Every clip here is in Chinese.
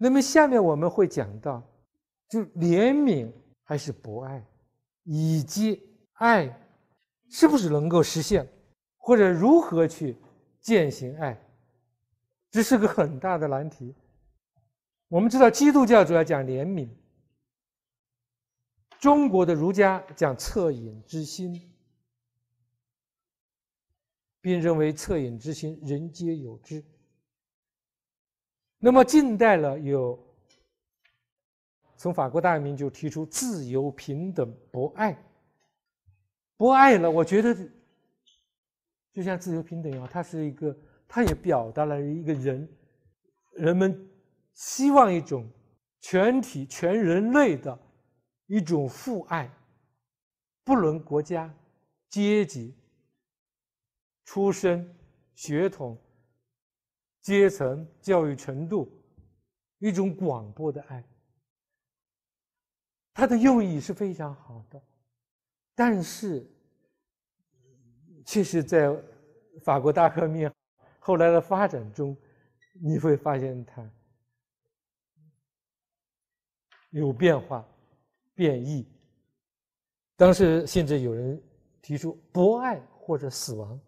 那么下面我们会讲到，就怜悯还是博爱，以及爱是不是能够实现，或者如何去践行爱，这是个很大的难题。我们知道基督教主要讲怜悯，中国的儒家讲恻隐之心，并认为恻隐之心人皆有之。那么近代了，有从法国大革命就提出自由、平等、博爱。博爱呢，我觉得就像自由、平等一样，它是一个，它也表达了一个人人们希望一种全体全人类的一种父爱，不论国家、阶级、出身、血统。阶层、教育程度，一种广播的爱，它的用意是非常好的，但是，其实，在法国大革命后来的发展中，你会发现它有变化、变异。当时甚至有人提出“博爱”或者“死亡”。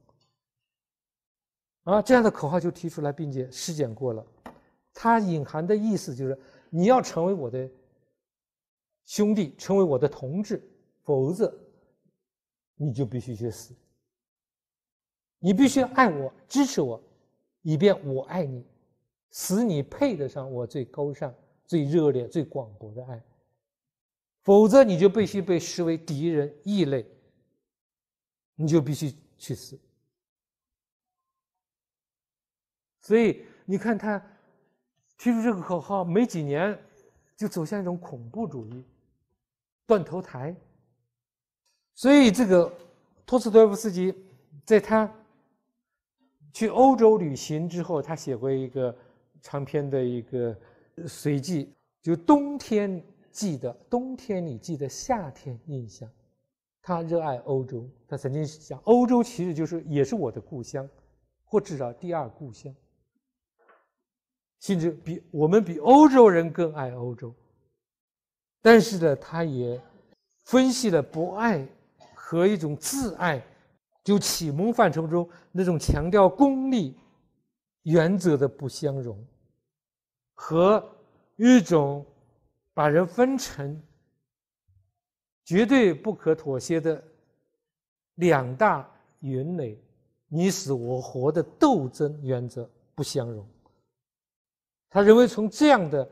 啊，这样的口号就提出来，并且实践过了。它隐含的意思就是：你要成为我的兄弟，成为我的同志，否则你就必须去死。你必须爱我、支持我，以便我爱你，使你配得上我最高尚、最热烈、最广博的爱。否则，你就必须被视为敌人、异类。你就必须去死。所以你看，他提出这个口号没几年，就走向一种恐怖主义、断头台。所以，这个托斯托耶夫斯基在他去欧洲旅行之后，他写过一个长篇的一个随记，就冬天记得冬天你记得夏天印象。他热爱欧洲，他曾经讲，欧洲其实就是也是我的故乡，或至少第二故乡。甚至比我们比欧洲人更爱欧洲，但是呢，他也分析了不爱和一种自爱，就启蒙范畴中那种强调功利原则的不相容，和一种把人分成绝对不可妥协的两大云垒，你死我活的斗争原则不相容。他认为，从这样的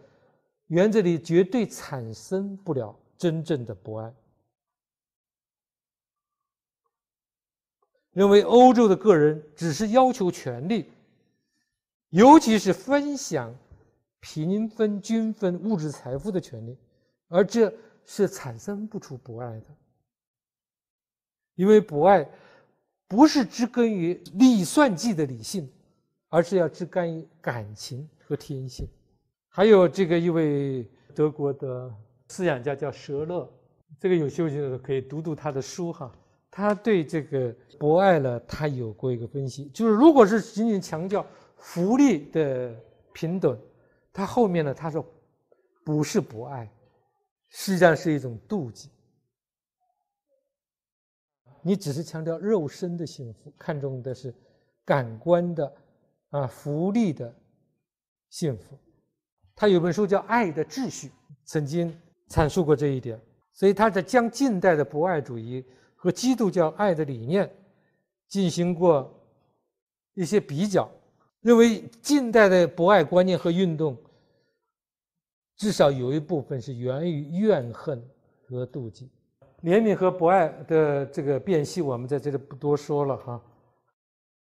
原则里绝对产生不了真正的博爱。认为欧洲的个人只是要求权利，尤其是分享、平分、均分物质财富的权利，而这是产生不出博爱的，因为博爱不是植根于理算计的理性，而是要植根于感情。和天性，还有这个一位德国的思想家叫舍勒，这个有兴趣的可以读读他的书哈。他对这个博爱呢，他有过一个分析，就是如果是仅仅强调福利的平等，他后面呢他说，不是博爱，实际上是一种妒忌。你只是强调肉身的幸福，看重的是感官的啊福利的。幸福，他有本书叫《爱的秩序》，曾经阐述过这一点。所以，他在将近代的博爱主义和基督教爱的理念进行过一些比较，认为近代的博爱观念和运动，至少有一部分是源于怨恨和妒忌。怜悯和博爱的这个辨析，我们在这里不多说了哈。